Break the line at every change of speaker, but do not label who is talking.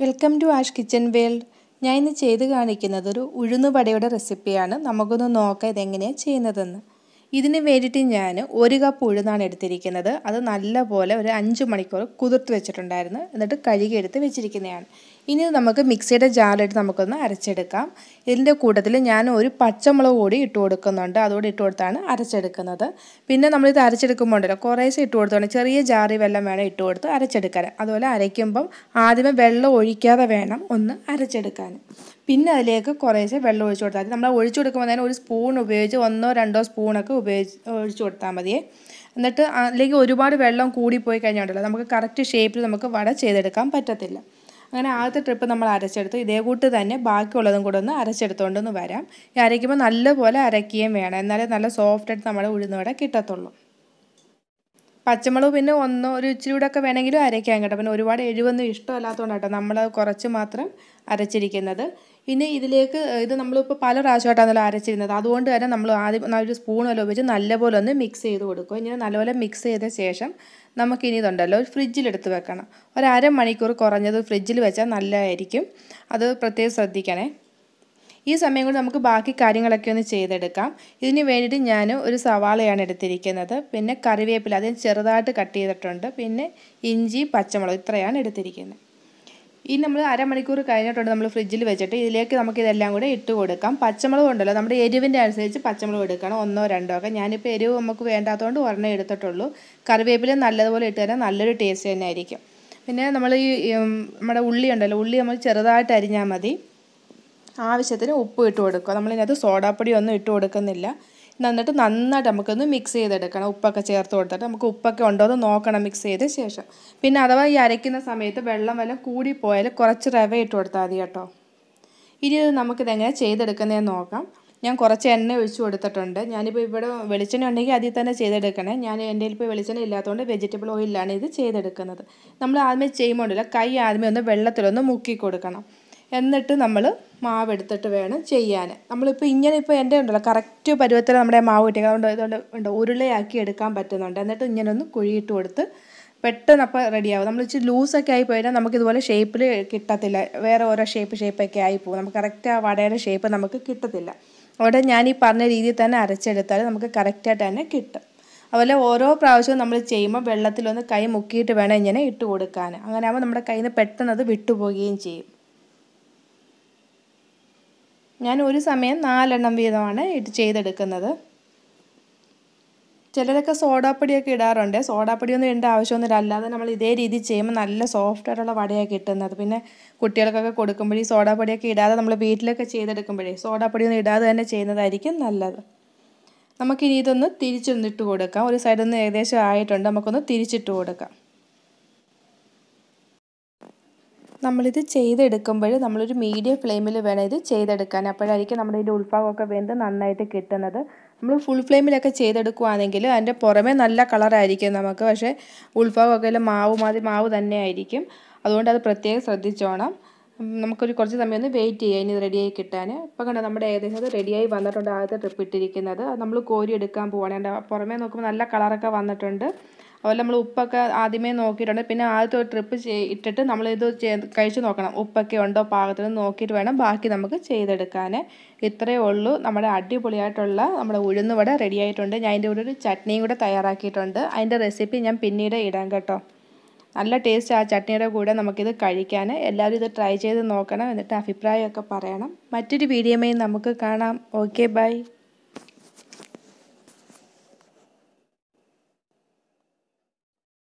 welcome to Ash kitchen world ഞാൻ ഇന്ന് ചെയ്ത് കാണിക്കുന്നത് ഒരു ഉഴുന്നുവടയുടെ റെസിപ്പിയാണ് നമുക്കൊന്ന് നോക്കാം ഇതെങ്ങനെയാണ് ചെയ്യുന്നതെന്ന് ഇതിന് വേണ്ടിയിട്ട് ഞാൻ ഒരു കപ്പ് ഉഴുന്നാണ് എടുത്തിരിക്കുന്നത് അത് നല്ലപോലെ ഒരു അഞ്ച് മണിക്കൂർ കുതിർത്ത് വെച്ചിട്ടുണ്ടായിരുന്നു എന്നിട്ട് കഴുകിയെടുത്ത് വെച്ചിരിക്കുന്നതാണ് ഇനി നമുക്ക് മിക്സിയുടെ ജാറിലിട്ട് നമുക്കൊന്ന് അരച്ചെടുക്കാം ഇതിൻ്റെ കൂട്ടത്തിൽ ഞാൻ ഒരു പച്ചമുളക് കൂടി ഇട്ട് കൊടുക്കുന്നുണ്ട് അതുകൂടി ഇട്ട് കൊടുത്താണ് അരച്ചെടുക്കുന്നത് പിന്നെ നമ്മളിത് അരച്ചെടുക്കുമ്പോൾ ഉണ്ടല്ലോ കുറേ ദിവസം ഇട്ട് കൊടുത്തോണം ചെറിയ ജാറി വെള്ളം വേണം ഇട്ട് കൊടുത്ത് അരച്ചെടുക്കാൻ അതുപോലെ അരയ്ക്കുമ്പം ആദ്യമേ വെള്ളം ഒഴിക്കാതെ വേണം ഒന്ന് അരച്ചെടുക്കാൻ പിന്നെ അതിലേക്ക് കുറേശ്ശെ വെള്ളം ഒഴിച്ചു കൊടുത്താൽ നമ്മൾ ഒഴിച്ചു കൊടുക്കുമ്പോൾ തന്നെ ഒരു സ്പൂൺ ഉപയോഗിച്ച് ഒന്നോ രണ്ടോ സ്പൂണൊക്കെ ഉപയോഗിച്ച് ഒഴിച്ചു കൊടുത്താൽ മതിയെ എന്നിട്ട് അല്ലെങ്കിൽ ഒരുപാട് വെള്ളം കൂടിപ്പോയി കഴിഞ്ഞാൽ നമുക്ക് കറക്റ്റ് ഷേപ്പിൽ നമുക്ക് വട ചെയ്തെടുക്കാൻ പറ്റത്തില്ല അങ്ങനെ ആദ്യത്തെ ട്രിപ്പ് നമ്മൾ അരച്ചെടുത്ത് ഇതേ കൂട്ട് തന്നെ ബാക്കിയുള്ളതും കൂടെ ഒന്ന് അരച്ചെടുത്തുകൊണ്ടൊന്ന് വരാം ഈ അരയ്ക്കുമ്പോൾ നല്ലപോലെ അരക്കുകയും വേണം എന്നാലേ നല്ല സോഫ്റ്റ് ആയിട്ട് നമ്മുടെ വട കിട്ടത്തുള്ളൂ പച്ചമുളക് പിന്നെ ഒന്നോ ഒരു ഇച്ചിരി കൂടെ ഒക്കെ വേണമെങ്കിലും അരയ്ക്കാൻ കേട്ടോ പിന്നെ ഒരുപാട് എഴുവൊന്നും ഇഷ്ടമല്ലാത്തതുകൊണ്ടാണ് കേട്ടോ നമ്മൾ കുറച്ച് മാത്രം അരച്ചിരിക്കുന്നത് ഇനി ഇതിലേക്ക് ഇത് നമ്മളിപ്പോൾ പല പ്രാവശ്യമായിട്ടാണല്ലോ അരച്ചിരുന്നത് അതുകൊണ്ട് തന്നെ നമ്മൾ ആദ്യം ഒരു സ്പൂൺ വല്ല ഉപയോഗിച്ച് നല്ലപോലെ ഒന്ന് മിക്സ് ചെയ്ത് കൊടുക്കുക ഇങ്ങനെ നല്ലപോലെ മിക്സ് ചെയ്ത ശേഷം നമുക്കിനി ഇതുണ്ടല്ലോ ഫ്രിഡ്ജിലെടുത്ത് വെക്കണം ഒരു അരമണിക്കൂർ കുറഞ്ഞത് ഫ്രിഡ്ജിൽ വെച്ചാൽ നല്ലതായിരിക്കും അത് പ്രത്യേകം ശ്രദ്ധിക്കണേ ഈ സമയം കൊണ്ട് നമുക്ക് ബാക്കി കാര്യങ്ങളൊക്കെ ഒന്ന് ചെയ്തെടുക്കാം ഇതിന് വേണ്ടിയിട്ട് ഞാൻ ഒരു സവാളയാണ് എടുത്തിരിക്കുന്നത് പിന്നെ കറിവേപ്പില അതിന് ചെറുതായിട്ട് കട്ട് ചെയ്തിട്ടുണ്ട് പിന്നെ ഇഞ്ചി പച്ചമുളക് ഇത്രയാണ് എടുത്തിരിക്കുന്നത് ഈ നമ്മൾ അരമണിക്കൂർ കഴിഞ്ഞിട്ടുണ്ട് നമ്മൾ ഫ്രിഡ്ജിൽ വെച്ചിട്ട് ഇതിലേക്ക് നമുക്ക് ഇതെല്ലാം കൂടെ ഇട്ട് കൊടുക്കാം പച്ചമുളക് ഉണ്ടല്ലോ നമ്മുടെ എരിവിൻ്റെ അനുസരിച്ച് പച്ചമുളക് എടുക്കണം ഒന്നോ രണ്ടോ ഒക്കെ ഞാനിപ്പോൾ എരിവ് നമുക്ക് വേണ്ടാത്തതുകൊണ്ട് ഒരെണ്ണം എടുത്തിട്ടുള്ളൂ കറിവേപ്പില നല്ലതുപോലെ ഇട്ട് തരാൻ നല്ലൊരു ടേസ്റ്റ് തന്നെ ആയിരിക്കും പിന്നെ നമ്മൾ ഈ നമ്മുടെ ഉള്ളി ഉണ്ടല്ലോ ഉള്ളി നമ്മൾ ചെറുതായിട്ട് അരിഞ്ഞാൽ മതി ആവശ്യത്തിന് ഉപ്പ് ഇട്ട് കൊടുക്കുക നമ്മളിതിനകത്ത് സോഡാപ്പൊടി ഒന്നും ഇട്ട് കൊടുക്കുന്നില്ല എന്നിട്ട് നന്നായിട്ട് നമുക്കൊന്ന് മിക്സ് ചെയ്തെടുക്കണം ഉപ്പൊക്കെ ചേർത്ത് കൊടുത്തിട്ട് നമുക്ക് ഉപ്പൊക്കെ ഉണ്ടോ എന്ന് നോക്കണം മിക്സ് ചെയ്ത ശേഷം പിന്നെ അഥവാ ഈ അരയ്ക്കുന്ന സമയത്ത് വെള്ളം വല്ലതും കൂടിപ്പോയാൽ കുറച്ച് റവ ഇട്ട് കൊടുത്താൽ മതി കേട്ടോ ഇനി നമുക്കിത് എങ്ങനെ ചെയ്തെടുക്കുന്നതെന്ന് നോക്കാം ഞാൻ കുറച്ച് എണ്ണ ഒഴിച്ചു കൊടുത്തിട്ടുണ്ട് ഞാനിപ്പോൾ ഇവിടെ വെളിച്ചെണ്ണ ഉണ്ടെങ്കിൽ അതിൽ തന്നെ ചെയ്തെടുക്കണേ ഞാൻ എൻ്റെ ഇപ്പോൾ വെളിച്ചെണ്ണ ഇല്ലാത്തതുകൊണ്ട് വെജിറ്റബിൾ ഓയിലാണ് ഇത് ചെയ്തെടുക്കുന്നത് നമ്മൾ ആദ്യമേ ചെയ്യുമ്പോൾ കൈ ആദ്യമേ ഒന്ന് വെള്ളത്തിലൊന്ന് മുക്കി കൊടുക്കണം എന്നിട്ട് നമ്മൾ മാവ് എടുത്തിട്ട് വേണം ചെയ്യാൻ നമ്മളിപ്പോൾ ഇങ്ങനെ ഇപ്പോൾ എൻ്റെ ഉണ്ടല്ലോ കറക്റ്റ് പരുവത്തിൽ നമ്മുടെ മാവ് കിട്ടിയത് അതുകൊണ്ട് ഇതുകൊണ്ട് ഉണ്ട് ഉരുളയാക്കി എടുക്കാൻ പറ്റുന്നുണ്ട് എന്നിട്ട് ഇങ്ങനെ ഒന്ന് കുഴിയിട്ട് കൊടുത്ത് പെട്ടെന്ന് അപ്പോൾ റെഡിയാവും നമ്മൾ ഇച്ചിരി ലൂസൊക്കെ ആയി പോയാൽ നമുക്ക് ഇതുപോലെ ഷേപ്പിൽ കിട്ടത്തില്ല വേറെ ഓരോ ഷേപ്പ് ഷേപ്പൊക്കെ ആയി പോകും നമുക്ക് കറക്റ്റ് ആ വടയുടെ ഷേപ്പ് നമുക്ക് കിട്ടത്തില്ല അവിടെ ഞാൻ ഈ പറഞ്ഞ രീതിയിൽ തന്നെ അരച്ചെടുത്താൽ നമുക്ക് കറക്റ്റായിട്ട് തന്നെ കിട്ടും അതുപോലെ ഓരോ പ്രാവശ്യവും നമ്മൾ ചെയ്യുമ്പോൾ വെള്ളത്തിലൊന്ന് കൈ മുക്കിയിട്ട് വേണം ഇങ്ങനെ ഇട്ട് കൊടുക്കാൻ അങ്ങനെ ആകുമ്പോൾ നമ്മുടെ കയ്യിൽ നിന്ന് പെട്ടെന്ന് അത് വിട്ടുപോവുകയും ചെയ്യും ഞാൻ ഒരു സമയം നാലെണ്ണം വീതമാണ് ഇത് ചെയ്തെടുക്കുന്നത് ചിലരൊക്കെ സോഡാപ്പൊടിയൊക്കെ ഇടാറുണ്ട് സോഡാപ്പൊടിയൊന്നും ഇടേണ്ട ആവശ്യമൊന്നുമില്ല അല്ലാതെ നമ്മൾ ഇതേ രീതി ചെയ്യുമ്പോൾ നല്ല സോഫ്റ്റ് ആയിട്ടുള്ള വടയാണ് കിട്ടുന്നത് പിന്നെ കുട്ടികൾക്കൊക്കെ കൊടുക്കുമ്പോൾ സോഡാപ്പൊടിയൊക്കെ ഇടാതെ നമ്മൾ വീട്ടിലൊക്കെ ചെയ്തെടുക്കുമ്പോഴേ സോഡാപ്പൊടിയൊന്നും ഇടാതെ തന്നെ ചെയ്യുന്നതായിരിക്കും നല്ലത് നമുക്കിനി ഇതൊന്ന് തിരിച്ചൊന്നിട്ട് കൊടുക്കാം ഒരു സൈഡൊന്ന് ഏകദേശം ആയിട്ടുണ്ട് നമുക്കൊന്ന് തിരിച്ചിട്ട് കൊടുക്കാം നമ്മളിത് ചെയ്തെടുക്കുമ്പോൾ നമ്മളൊരു മീഡിയം ഫ്ലെയിമിൽ വേണം ഇത് ചെയ്തെടുക്കാൻ അപ്പോഴായിരിക്കും നമ്മുടെ ഇതിൻ്റെ ഉൾഭാഗമൊക്കെ വെന്ത് നന്നായിട്ട് കിട്ടുന്നത് നമ്മൾ ഫുൾ ഫ്ലെയിമിലൊക്കെ ചെയ്തെടുക്കുകയാണെങ്കിൽ അതിൻ്റെ പുറമേ നല്ല കളറായിരിക്കും നമുക്ക് പക്ഷേ ഉൾഭാഗമൊക്കെ മാവ് മാതി മാവ് തന്നെ ആയിരിക്കും അതുകൊണ്ട് അത് പ്രത്യേകം ശ്രദ്ധിച്ചോണം നമുക്കൊരു കുറച്ച് സമയം ഒന്ന് വെയിറ്റ് ചെയ്യാം ഇനി റെഡിയായി കിട്ടാൻ ഇപ്പം കണ്ടോ നമ്മുടെ ഏകദേശം അത് റെഡിയായി വന്നിട്ടുണ്ട് ആദ്യത്തെ ട്രിപ്പ് ഇട്ടിരിക്കുന്നത് നമ്മൾ കോരി എടുക്കാൻ പോവുകയാണ് പുറമേ നോക്കുമ്പോൾ നല്ല കളറൊക്കെ വന്നിട്ടുണ്ട് അതുപോലെ നമ്മൾ ഉപ്പൊക്കെ ആദ്യമേ നോക്കിയിട്ടുണ്ട് പിന്നെ ആദ്യത്തെ ഒരു ട്രിപ്പ് ഇട്ടിട്ട് നമ്മളിത് കഴിച്ച് നോക്കണം ഉപ്പൊക്കെ ഉണ്ടോ പാകത്തിൽ നോക്കിയിട്ട് വേണം ബാക്കി നമുക്ക് ചെയ്തെടുക്കാൻ ഇത്രയേ ഉള്ളൂ നമ്മുടെ അടിപൊളിയായിട്ടുള്ള നമ്മുടെ ഉഴുന്നുവട റെഡി ആയിട്ടുണ്ട് ഞാൻ അതിൻ്റെ കൂടെ ഒരു ചട്നിയും കൂടെ തയ്യാറാക്കിയിട്ടുണ്ട് അതിൻ്റെ റെസിപ്പി ഞാൻ പിന്നീട് ഇടാം കേട്ടോ നല്ല ടേസ്റ്റ് ആ ചട്നിയുടെ കൂടെ നമുക്കിത് കഴിക്കാൻ എല്ലാവരും ഇത് ട്രൈ ചെയ്ത് നോക്കണം എന്നിട്ട് അഭിപ്രായമൊക്കെ പറയണം മറ്റൊരു വീഡിയോമായി നമുക്ക് കാണാം ഓക്കെ ബൈ